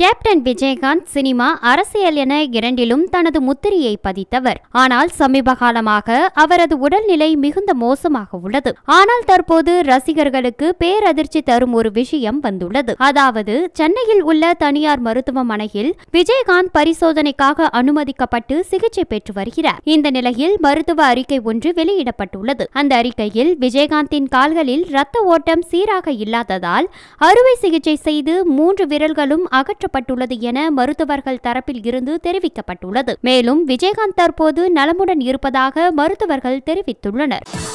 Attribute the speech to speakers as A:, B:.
A: captain Vijayakanth cinema அரசியல் என இரண்டிலும் தனது முத்திரையை பதித்தவர் ஆனால் சமீப காலமாக அவரது உடல்நிலை மிகுந்த மோசமாக உள்ளது ஆனால் தற்போது ரசிகர்களுக்கு பேரதிர்ச்சி தரும் ஒரு விஷயம் வந்துள்ளது அதாவது சென்னையில் உள்ள தனியார் மருத்துவமனையில் விஜயகாந்த் பரிசோதனைக்காக அனுமதிக்கப்பட்டு சிகிச்சை பெற்று வருகிறார் இந்த நிலையில் மருத்துவ அறிக்கை ஒன்று வெளியிடப்பட்டுள்ளது அந்த அறிக்கையில் விஜயகாந்தின் கால்களில் இரத்த ஓட்டம் சீராக இல்லாததால் அறுவை சிகிச்சை செய்து மூன்று விரல்களும் அகற்ற அகற்றப்பட்டுள்ளது என மருத்துவர்கள் தரப்பில் இருந்து தெரிவிக்கப்பட்டுள்ளது மேலும் விஜயகாந்த் தற்போது நலமுடன் இருப்பதாக மருத்துவர்கள் தெரிவித்துள்ளனர்